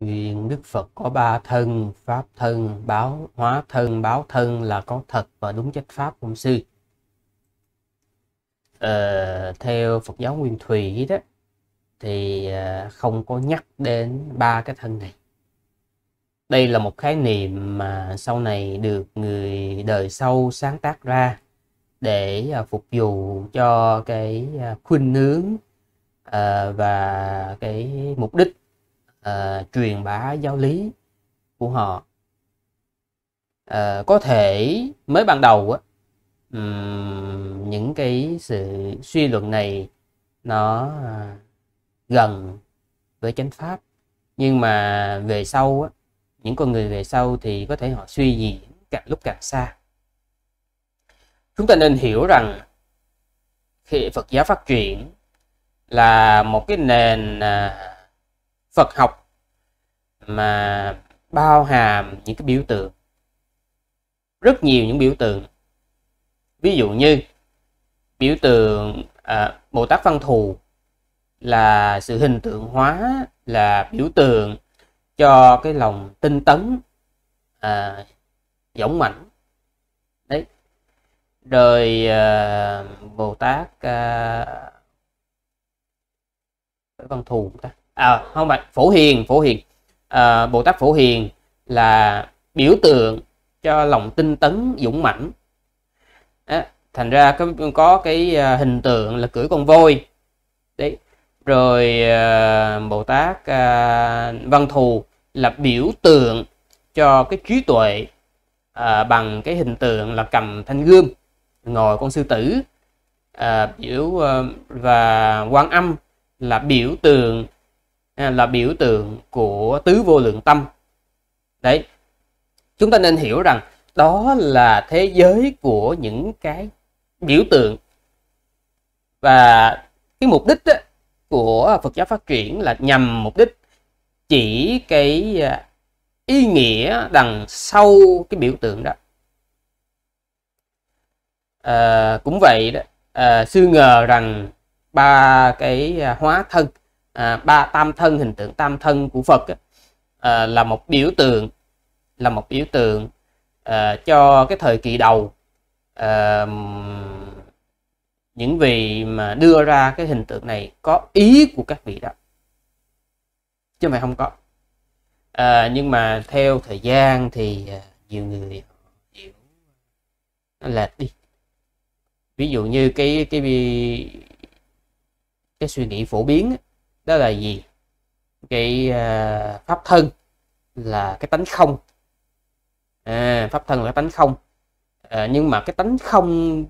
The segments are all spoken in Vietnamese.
Nguyện Đức Phật có ba thân, pháp thân, báo hóa thân, báo thân là có thật và đúng chất pháp không sư. Ờ, theo Phật giáo Nguyên Thủy đó thì ờ, không có nhắc đến ba cái thân này. Đây là một khái niệm mà sau này được người đời sau sáng tác ra để ờ, phục vụ cho cái ờ, khuynh hướng và cái mục đích uh, truyền bá giáo lý của họ uh, có thể mới ban đầu á um, những cái sự suy luận này nó uh, gần với chánh pháp nhưng mà về sau á, những con người về sau thì có thể họ suy diễn càng lúc càng xa chúng ta nên hiểu rằng khi Phật giáo phát triển là một cái nền à, Phật học mà bao hàm những cái biểu tượng rất nhiều những biểu tượng ví dụ như biểu tượng à, bồ tát văn thù là sự hình tượng hóa là biểu tượng cho cái lòng tinh tấn à, dũng mãnh đấy rồi à, bồ tát à, văn thù ta à không phải phổ hiền phổ hiền Ờ, Bồ Tát Phổ Hiền là biểu tượng cho lòng tinh tấn dũng mãnh thành ra có, có cái ờ, hình tượng là cưỡi con voi đấy rồi ờ, Bồ Tát Văn Thù là biểu tượng cho cái trí tuệ à, bằng cái hình tượng là cầm thanh gươm ngồi con sư tử à, biểu và quan âm là biểu tượng À, là biểu tượng của tứ vô lượng tâm đấy chúng ta nên hiểu rằng đó là thế giới của những cái biểu tượng và cái mục đích của Phật giáo phát triển là nhằm mục đích chỉ cái à, ý nghĩa đằng sau cái biểu tượng đó à, cũng vậy đó à, xưa ngờ rằng ba cái à, hóa thân à, ba tam thân hình tượng tam thân của Phật à, là một biểu tượng là một biểu tượng à, cho cái thời kỳ đầu à, những vị mà đưa ra cái hình tượng này có ý của các vị đó chứ mà không có à, nhưng mà theo thời gian thì à, nhiều người hiểu nó lệch đi ví dụ như cái cái cái suy nghĩ phổ biến đó là gì cái uh, pháp thân là cái tánh không à, pháp thân là cái tánh không à, nhưng mà cái tánh không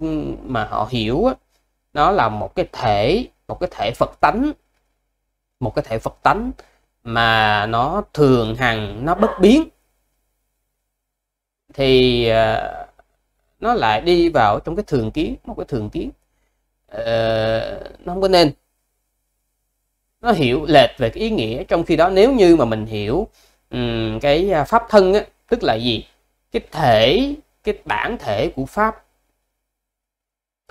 mà họ hiểu á, nó là một cái thể một cái thể phật tánh một cái thể phật tánh mà nó thường hằng nó bất biến thì uh, nó lại đi vào trong cái thường kiến một cái thường kiến uh, nó không có nên nó hiểu lệch về cái ý nghĩa trong khi đó nếu như mà mình hiểu um, cái à, pháp thân á, tức là gì cái thể cái bản thể của pháp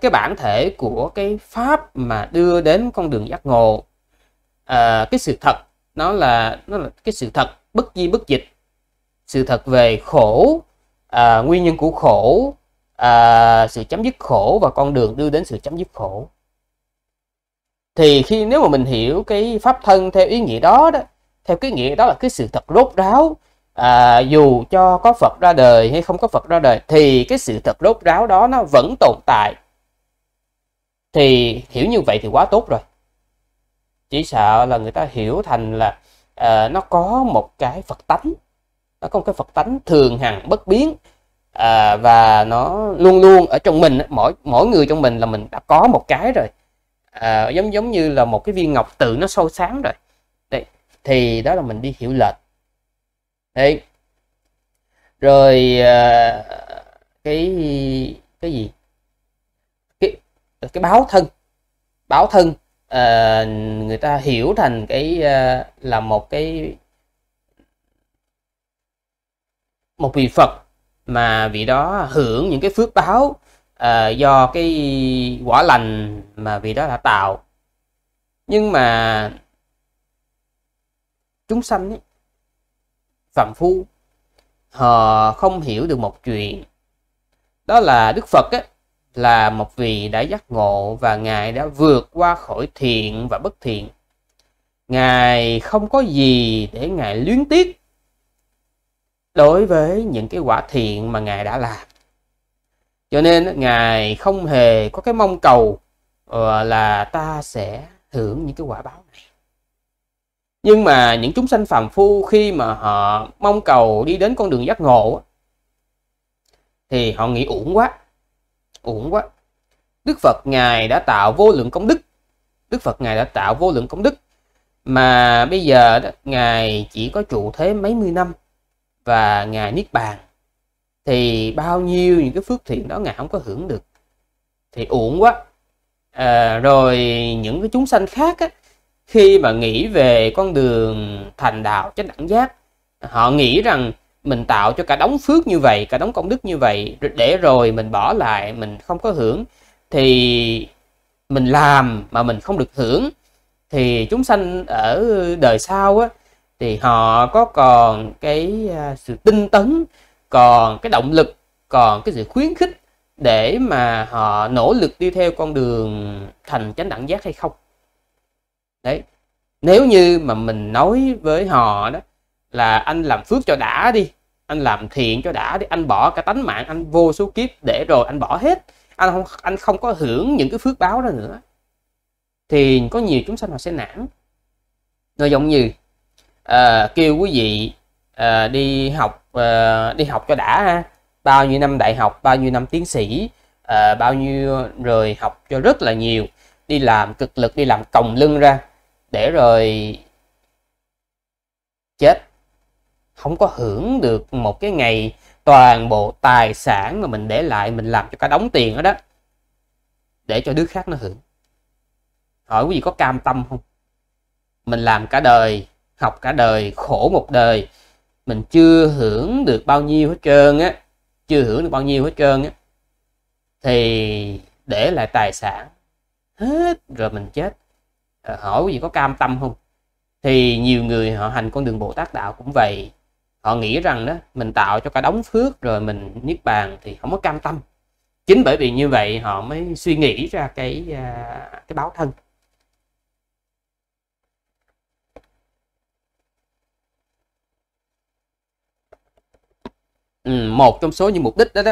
cái bản thể của cái pháp mà đưa đến con đường giác ngộ à, cái sự thật nó là nó là cái sự thật bất di bất dịch sự thật về khổ à, nguyên nhân của khổ à, sự chấm dứt khổ và con đường đưa đến sự chấm dứt khổ thì khi nếu mà mình hiểu cái pháp thân theo ý nghĩa đó đó theo cái nghĩa đó là cái sự thật rốt ráo à, dù cho có Phật ra đời hay không có Phật ra đời thì cái sự thật rốt ráo đó nó vẫn tồn tại thì hiểu như vậy thì quá tốt rồi chỉ sợ là người ta hiểu thành là à, nó có một cái Phật tánh nó có một cái Phật tánh thường hằng bất biến à, và nó luôn luôn ở trong mình mỗi mỗi người trong mình là mình đã có một cái rồi à, giống giống như là một cái viên ngọc tự nó sâu sáng rồi Đấy. thì đó là mình đi hiểu lệch Đấy. rồi à, cái cái gì cái cái báo thân báo thân à, người ta hiểu thành cái à, là một cái một vị Phật mà vị đó hưởng những cái phước báo à, do cái quả lành mà vị đó đã tạo nhưng mà chúng sanh ấy, phạm phu họ không hiểu được một chuyện đó là đức phật ấy, là một vị đã giác ngộ và ngài đã vượt qua khỏi thiện và bất thiện ngài không có gì để ngài luyến tiếc đối với những cái quả thiện mà ngài đã làm cho nên ngài không hề có cái mong cầu ờ, là ta sẽ hưởng những cái quả báo này nhưng mà những chúng sanh phàm phu khi mà họ mong cầu đi đến con đường giác ngộ thì họ nghĩ uổng quá uổng quá đức phật ngài đã tạo vô lượng công đức đức phật ngài đã tạo vô lượng công đức mà bây giờ đó, ngài chỉ có trụ thế mấy mươi năm và ngài niết bàn thì bao nhiêu những cái phước thiện đó ngài không có hưởng được thì uổng quá à, rồi những cái chúng sanh khác á, khi mà nghĩ về con đường thành đạo chánh đẳng giác họ nghĩ rằng mình tạo cho cả đống phước như vậy cả đống công đức như vậy để rồi mình bỏ lại mình không có hưởng thì mình làm mà mình không được hưởng thì chúng sanh ở đời sau á, thì họ có còn cái à, sự tinh tấn còn cái động lực còn cái sự khuyến khích để mà họ nỗ lực đi theo con đường thành chánh đẳng giác hay không đấy nếu như mà mình nói với họ đó là anh làm phước cho đã đi anh làm thiện cho đã đi anh bỏ cả tánh mạng anh vô số kiếp để rồi anh bỏ hết anh không anh không có hưởng những cái phước báo đó nữa thì có nhiều chúng sanh họ sẽ nản nó giống như à, kêu quý vị à, đi học à, đi học cho đã ha bao nhiêu năm đại học bao nhiêu năm tiến sĩ à, bao nhiêu rồi học cho rất là nhiều đi làm cực lực đi làm còng lưng ra để rồi chết không có hưởng được một cái ngày toàn bộ tài sản mà mình để lại mình làm cho cả đóng tiền đó đó để cho đứa khác nó hưởng hỏi quý vị có cam tâm không mình làm cả đời học cả đời khổ một đời mình chưa hưởng được bao nhiêu hết trơn á chưa hưởng được bao nhiêu hết trơn á thì để lại tài sản hết rồi mình chết ờ, hỏi gì có cam tâm không thì nhiều người họ hành con đường bồ tát đạo cũng vậy họ nghĩ rằng đó mình tạo cho cả đống phước rồi mình niết bàn thì không có cam tâm chính bởi vì như vậy họ mới suy nghĩ ra cái à, cái báo thân Ừ, một trong số những mục đích đó đó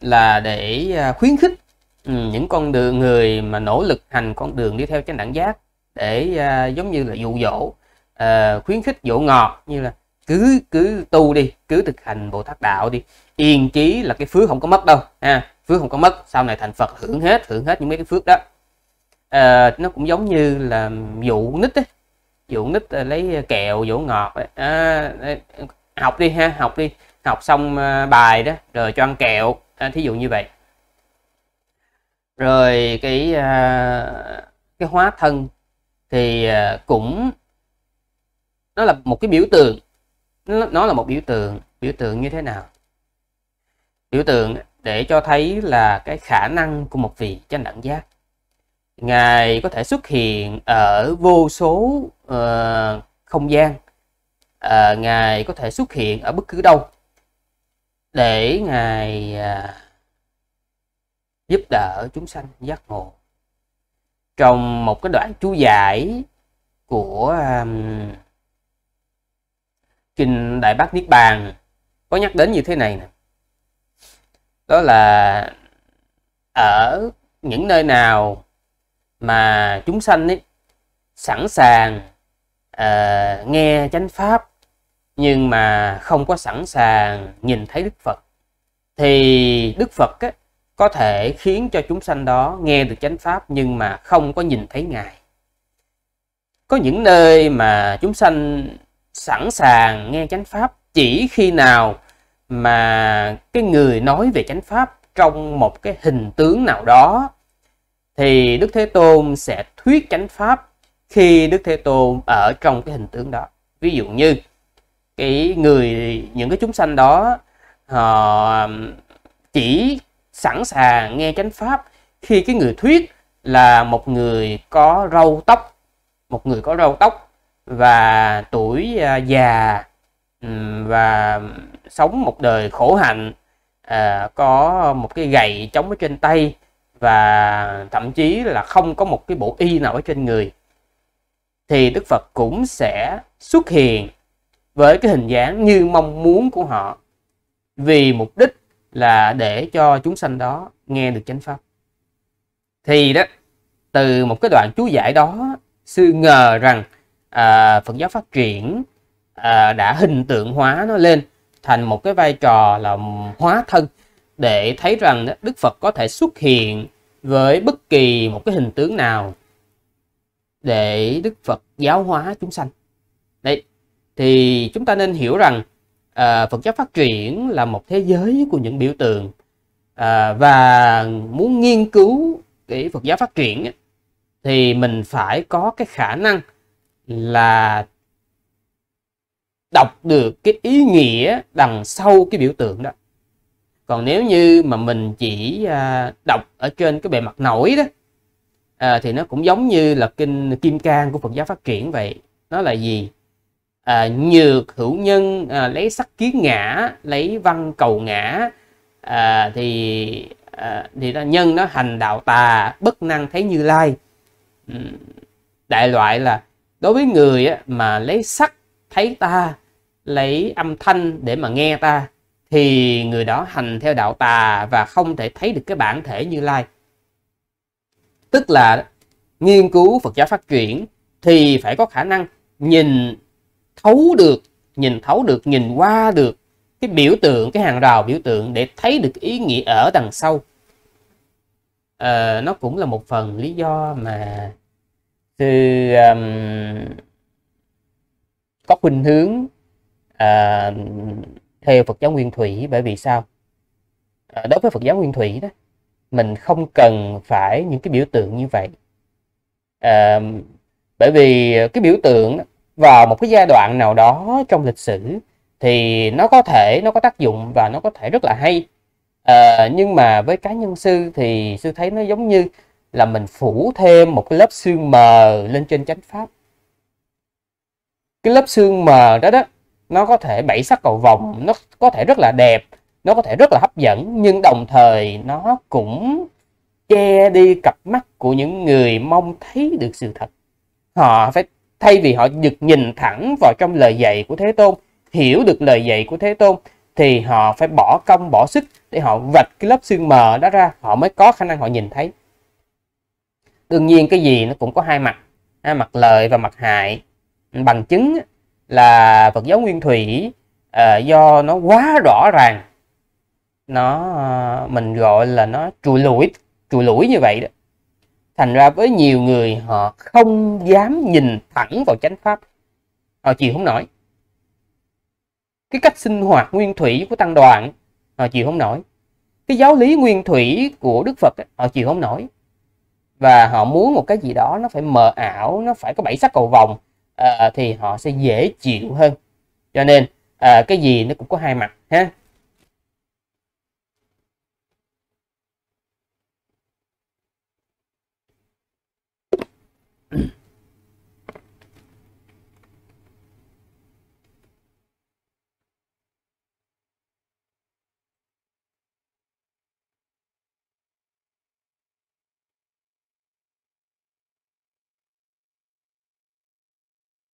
là để à, khuyến khích ừ, những con đường người mà nỗ lực hành con đường đi theo chánh đẳng giác để à, giống như là dụ dỗ à, khuyến khích dỗ ngọt như là cứ cứ tu đi cứ thực hành bồ tát đạo đi yên chí là cái phước không có mất đâu ha phước không có mất sau này thành phật hưởng hết hưởng hết những mấy cái phước đó uh, nó cũng giống như là dụ nít ấy. dụ nít lấy kẹo dỗ ngọt ấy. À, học đi ha học đi học xong ờ, bài đó rồi cho ăn kẹo ờ, thí dụ như vậy rồi cái ờ, cái hóa thân thì cũng nó là một cái biểu tượng nó là một biểu tượng biểu tượng như thế nào biểu tượng để cho thấy là cái khả năng của một vị chánh đẳng giác ngài có thể xuất hiện ở vô số uh, không gian uh, ngài có thể xuất hiện ở bất cứ đâu để ngài à, giúp đỡ chúng sanh giác ngộ trong một cái đoạn chú giải của um, kinh đại bác niết bàn có nhắc đến như thế này nè đó là ở những nơi nào mà chúng sanh ấy, sẵn sàng uh, nghe chánh pháp nhưng mà không có sẵn sàng nhìn thấy Đức Phật thì Đức Phật á, có thể khiến cho chúng sanh đó nghe được chánh pháp nhưng mà không có nhìn thấy Ngài. Có những nơi mà chúng sanh sẵn sàng nghe chánh pháp chỉ khi nào mà cái người nói về chánh pháp trong một cái hình tướng nào đó thì Đức Thế Tôn sẽ thuyết chánh pháp khi Đức Thế Tôn ở trong cái hình tướng đó. Ví dụ như cái người những cái chúng sanh đó họ chỉ sẵn sàng nghe chánh pháp khi cái người thuyết là một người có râu tóc một người có râu tóc và tuổi à, già và sống một đời khổ hạnh à, có một cái gậy chống ở trên tay và thậm chí là không có một cái bộ y nào ở trên người thì Đức Phật cũng sẽ xuất hiện với cái hình dáng như mong muốn của họ vì mục đích là để cho chúng sanh đó nghe được chánh pháp thì đó từ một cái đoạn chú giải đó sư ngờ rằng à, phật giáo phát triển à, đã hình tượng hóa nó lên thành một cái vai trò là hóa thân để thấy rằng đức phật có thể xuất hiện với bất kỳ một cái hình tướng nào để đức phật giáo hóa chúng sanh đấy thì chúng ta nên hiểu rằng à, Phật giáo phát triển là một thế giới của những biểu tượng à, và muốn nghiên cứu cái Phật giáo phát triển ấy, thì mình phải có cái khả năng là đọc được cái ý nghĩa đằng sau cái biểu tượng đó còn nếu như mà mình chỉ à, đọc ở trên cái bề mặt nổi đó à, thì nó cũng giống như là kinh kim cang của Phật giáo phát triển vậy nó là gì à, nhược hữu nhân à, lấy sắc kiến ngã lấy văn cầu ngã à, thì à, thì là nhân nó hành đạo tà bất năng thấy như lai ừ, đại loại là đối với người á, mà lấy sắc thấy ta lấy âm thanh để mà nghe ta thì người đó hành theo đạo tà và không thể thấy được cái bản thể như lai tức là nghiên cứu phật giáo phát triển thì phải có khả năng nhìn thấu được nhìn thấu được nhìn qua được cái biểu tượng cái hàng rào biểu tượng để thấy được ý nghĩa ở đằng sau à, nó cũng là một phần lý do mà sư um, có khuynh hướng uh, theo Phật giáo Nguyên Thủy bởi vì sao à, đối với Phật giáo Nguyên Thủy đó mình không cần phải những cái biểu tượng như vậy à, bởi vì cái biểu tượng vào một cái giai đoạn nào đó trong lịch sử thì nó có thể nó có tác dụng và nó có thể rất là hay à, nhưng mà với cá nhân sư thì sư thấy nó giống như là mình phủ thêm một cái lớp xương mờ lên trên chánh pháp cái lớp xương mờ đó đó nó có thể bảy sắc cầu vòng nó có thể rất là đẹp nó có thể rất là hấp dẫn nhưng đồng thời nó cũng che đi cặp mắt của những người mong thấy được sự thật họ phải thay vì họ được nhìn thẳng vào trong lời dạy của Thế Tôn, hiểu được lời dạy của Thế Tôn thì họ phải bỏ công bỏ sức để họ vạch cái lớp xương mờ đó ra, họ mới có khả năng họ nhìn thấy. Đương nhiên cái gì nó cũng có hai mặt, hai mặt lợi và mặt hại. Bằng chứng là Phật giáo Nguyên Thủy ờ, do nó quá rõ ràng nó ờ, mình gọi là nó trùi lủi trùi lủi như vậy đó thành ra với nhiều người họ không dám nhìn thẳng vào chánh pháp họ chịu không nổi cái cách sinh hoạt nguyên thủy của tăng đoàn họ chịu không nổi cái giáo lý nguyên thủy của đức phật họ chịu không nổi và họ muốn một cái gì đó nó phải mờ ảo nó phải có bảy sắc cầu vòng ờ, thì họ sẽ dễ chịu hơn cho nên ờ, cái gì nó cũng có hai mặt ha